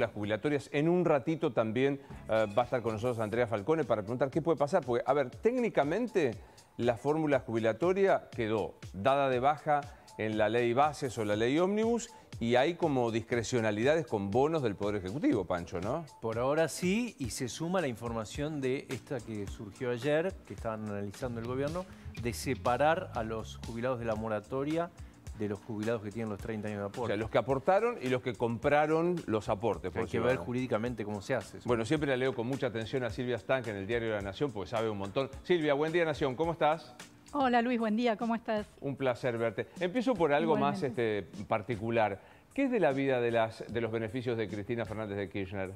las jubilatorias. En un ratito también eh, va a estar con nosotros Andrea Falcone para preguntar qué puede pasar. Porque, a ver, técnicamente la fórmula jubilatoria quedó dada de baja en la ley bases o la ley ómnibus y hay como discrecionalidades con bonos del Poder Ejecutivo, Pancho, ¿no? Por ahora sí, y se suma la información de esta que surgió ayer, que estaban analizando el gobierno, de separar a los jubilados de la moratoria de los jubilados que tienen los 30 años de aporte. O sea, los que aportaron y los que compraron los aportes. Por hay que ver jurídicamente cómo se hace. Bueno, siempre le leo con mucha atención a Silvia Stank... en el Diario de la Nación, porque sabe un montón. Silvia, buen día Nación, ¿cómo estás? Hola Luis, buen día, ¿cómo estás? Un placer verte. Empiezo por algo más este, particular. ¿Qué es de la vida de, las, de los beneficios de Cristina Fernández de Kirchner?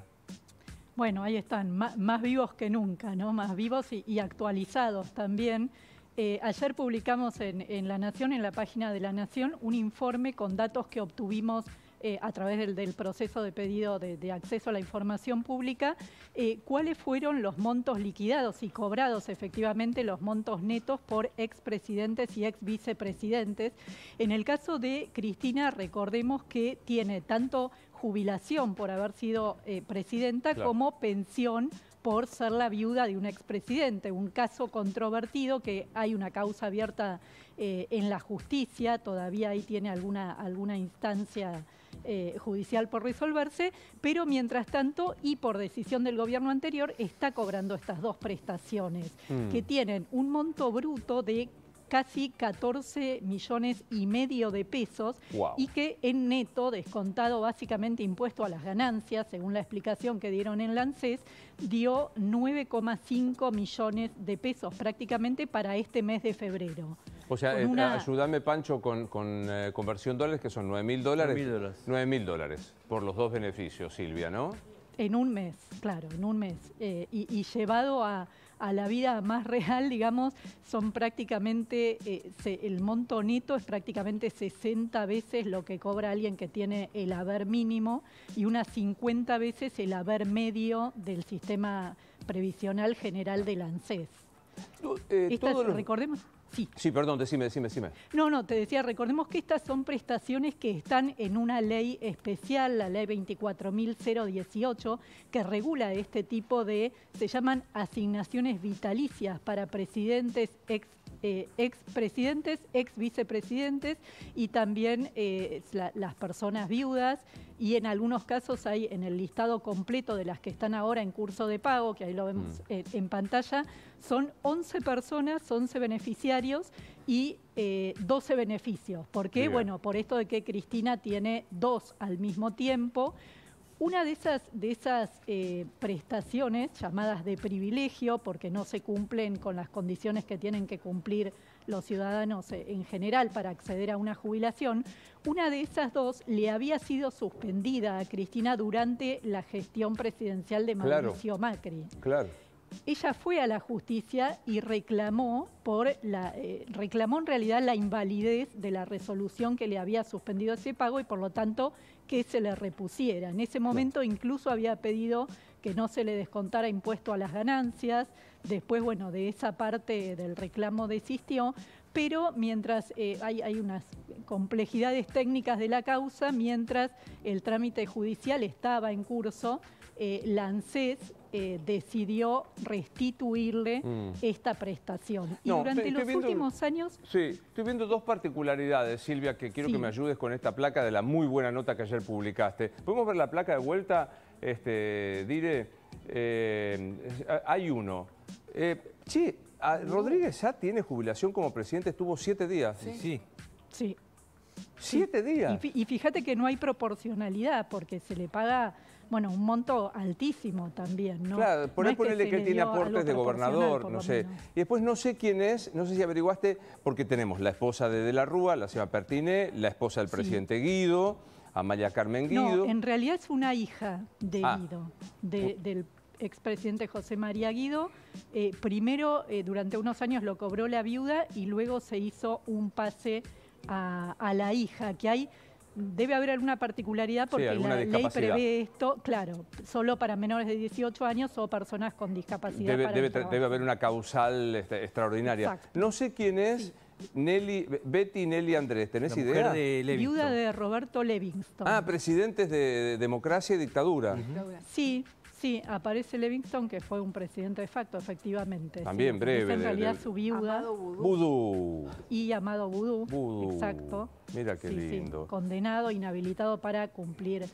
Bueno, ahí están, más, vivos que nunca, ¿no? Más vivos y actualizados también. Eh, ayer publicamos en, La Nación, en la página de La Nación, un informe con datos que obtuvimos eh, a través del, proceso de pedido de, acceso a la información pública, eh, cuáles fueron los montos liquidados y cobrados efectivamente los montos netos por expresidentes y ex vicepresidentes. En el caso de Cristina, recordemos que tiene tanto jubilación por haber sido presidenta como pensión por ser la viuda de un expresidente, un caso controvertido que hay una causa abierta eh, en la justicia, todavía ahí tiene alguna, alguna instancia eh, judicial por resolverse, pero mientras tanto y por decisión del gobierno anterior está cobrando estas dos prestaciones mm. que tienen un monto bruto de casi 14 millones y medio de pesos y que en neto, descontado básicamente impuesto a las ganancias, según la explicación que dieron en Lancés, dio 9,5 millones de pesos prácticamente para este mes de febrero. O sea, eh, ayúdame, Pancho, con, eh, conversión dólares, que son 9 mil dólares. 9 mil dólares por los dos beneficios, Silvia, ¿no? En un mes, claro, en un mes. Eh, y llevado a, a la vida más real, digamos, son prácticamente, eh, el montonito es prácticamente 60 veces lo que cobra alguien que tiene el haber mínimo y unas 50 veces el haber medio del sistema previsional general del ANSES. Eh, recordemos, Sí. perdón, decime, decime, decime. No, no, te decía, recordemos que estas son prestaciones que están en una ley especial, la ley 24.018, que regula este tipo de, se llaman asignaciones vitalicias para presidentes, ex ex eh, expresidentes, ex vicepresidentes y también eh, las personas viudas y en algunos casos hay en el listado completo de las que están ahora en curso de pago, que ahí lo vemos mm. en pantalla, son 11 personas, 11 beneficiarios y 12 eh, beneficios. ¿Por qué? Bueno, por esto de que Cristina tiene dos al mismo tiempo. Una de esas, de esas eh, prestaciones llamadas de privilegio, porque no se cumplen con las condiciones que tienen que cumplir los ciudadanos eh, en general para acceder a una jubilación, una de esas dos le había sido suspendida a Cristina durante la gestión presidencial de Mauricio Macri. Claro. Ella fue a la justicia y reclamó por la eh, reclamó en realidad la invalidez de la resolución que le había suspendido ese pago y por lo tanto que se le repusiera. En ese momento incluso había pedido que no se le descontara impuesto a las ganancias, después, bueno, de esa parte del reclamo desistió, pero mientras eh, hay, unas complejidades técnicas de la causa, mientras el trámite judicial estaba en curso, eh, eh, decidió restituirle mm. esta prestación. Y durante los últimos años... Sí, estoy viendo dos particularidades, Silvia, que quiero que me ayudes con esta placa de la muy buena nota que ayer publicaste. ¿Podemos ver la placa de vuelta? Este, diré, eh, hay uno. sí, eh, ah, Rodríguez ya tiene jubilación como presidente, estuvo siete días. Sí. sí. sí. Siete días. Y, fíjate que no hay proporcionalidad porque se le paga, bueno, un monto altísimo también, ¿no? Claro, por ahí ponerle que, tiene aportes de gobernador, no sé. Y después no sé quién es, no sé si averiguaste, porque tenemos la esposa de De la Rúa, la señora Pertiné, la esposa del presidente Guido, Amaya Carmen Guido. No, en realidad es una hija de ah. Guido, del expresidente José María Guido. Eh, primero, eh, durante unos años lo cobró la viuda y luego se hizo un pase a, la hija, que hay debe haber alguna particularidad porque la ley prevé esto, claro, solo para menores de 18 años o personas con discapacidad. Debe, haber una causal este, extraordinaria. No sé quién es. Betty Nelly Andrés, ¿tenés idea? Viuda de Roberto Levingston. Ah, presidentes de, democracia y dictadura. Sí, Sí, aparece Livingston, que fue un presidente de facto, efectivamente. También breve. En realidad su viuda. Amado Vudú. Y Amado Vudú. Vudú. Exacto. Mira qué lindo. condenado, inhabilitado para cumplir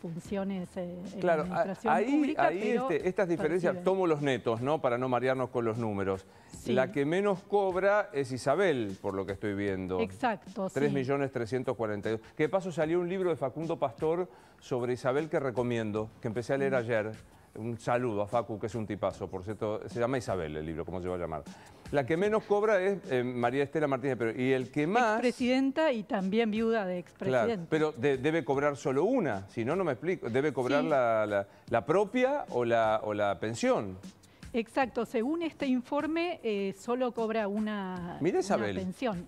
funciones eh, claro, administración ahí, Ahí este, estas diferencias, tomo los netos, ¿no? Para no marearnos con los números. La que menos cobra es Isabel, por lo que estoy viendo. Exacto, 3 Sí. Que ¿Qué paso salió un libro de Facundo Pastor sobre Isabel que recomiendo, que empecé a leer mm. ayer un saludo a Facu, que es un tipazo, por cierto, se llama Isabel el libro, como se va a llamar. La que menos cobra es eh, María Estela Martínez, pero y el que más... Presidenta y también viuda de expresidente. Claro, pero debe cobrar solo una, si no, no me explico. Debe cobrar la, propia o la, pensión. Exacto, según este informe, eh, solo cobra una, pensión.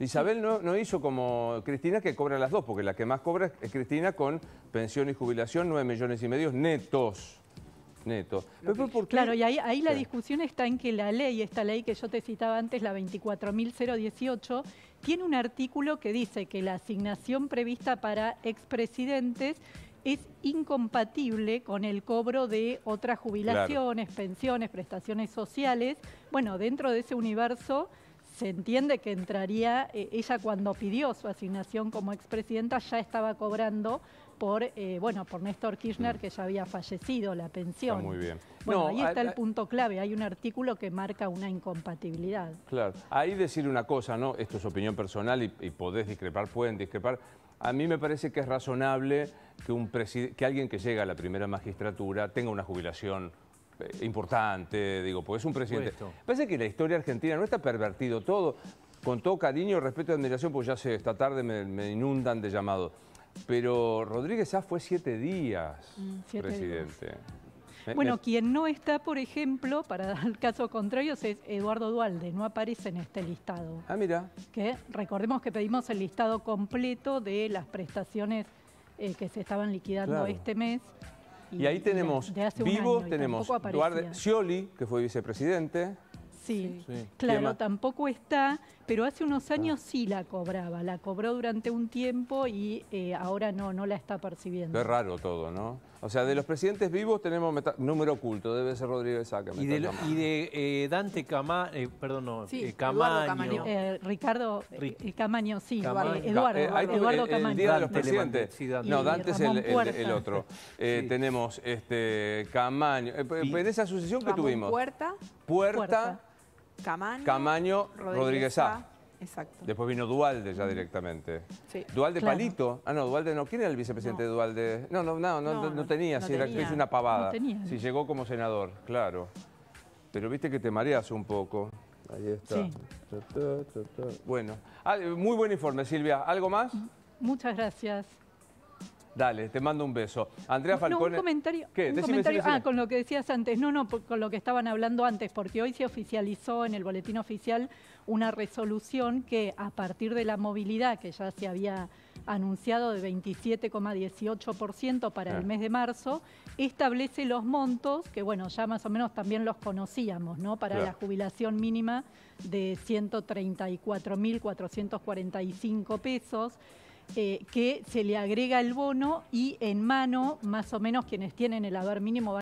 Isabel no, no, hizo como Cristina que cobra las dos, porque la que más cobra es Cristina con pensión y jubilación, 9 millones y medio netos. Claro, y ahí, la discusión está en que la ley, esta ley que yo te citaba antes, la 24.018, tiene un artículo que dice que la asignación prevista para expresidentes es incompatible con el cobro de otras jubilaciones, pensiones, prestaciones sociales. Bueno, dentro de ese universo se entiende que entraría, eh, ella cuando pidió su asignación como expresidenta ya estaba cobrando por, eh, bueno, por Néstor Kirchner, mm. que ya había fallecido, la pensión. muy bien. Bueno, ahí está el punto clave, hay un artículo que marca una incompatibilidad. Claro, ahí decir una cosa, ¿no? Esto es opinión personal y, podés discrepar, pueden discrepar. A mí me parece que es razonable que, un que alguien que llega a la primera magistratura tenga una jubilación eh, importante, digo, pues es un presidente. Parece que la historia argentina no está pervertido todo. Con todo cariño, respeto y admiración, pues ya se, esta tarde me, me inundan de llamados. Pero Rodríguez ya fue siete días mm, presidente. Eh, bueno, quien no está, por ejemplo, para el caso contrario, es Eduardo Dualde, no aparece en este listado. Ah, mira. Que recordemos que pedimos el listado completo de las prestaciones eh, que se estaban liquidando este mes. Y, ahí tenemos, vivo, tenemos Eduardo, Scioli, que fue vicepresidente. sí. claro, tampoco está pero hace unos ah. años sí la cobraba, la cobró durante un tiempo y eh, ahora no, no la está percibiendo. Es raro todo, ¿no? O sea, de los presidentes vivos tenemos número oculto, debe ser Rodríguez Saca. Y de, eh, Dante Cama, eh, perdón, no, Camaño. Ricardo Camaño, sí, Eduardo, Eduardo, Camaño. de los presidentes. No, Dante es el, otro. Tenemos este, Camaño. Pues, pues, en esa sucesión que tuvimos. Puerta. Puerta Camaño, Camaño Rodríguez, A. Exacto. Después vino Dualde ya directamente. Dualde Palito. Ah, no, Dualde no. ¿Quién era el vicepresidente de Dualde? No, no, no, no, tenía. si era una pavada. si llegó como senador, claro. Pero viste que te mareas un poco. Ahí está. Bueno, ah, muy buen informe, Silvia. ¿Algo más? Muchas gracias. Dale, te mando un beso. Andrea Falcone. un comentario. Ah, con lo que decías antes. No, no, con lo que estaban hablando antes, porque hoy se oficializó en el boletín oficial una resolución que a partir de la movilidad que ya se había anunciado de 27,18% para el ah. mes de marzo, establece los montos, que bueno, ya más o menos también los conocíamos, ¿no? Para la jubilación mínima de 134.445 pesos eh, que se le agrega el bono y en mano, más o menos quienes tienen el haber mínimo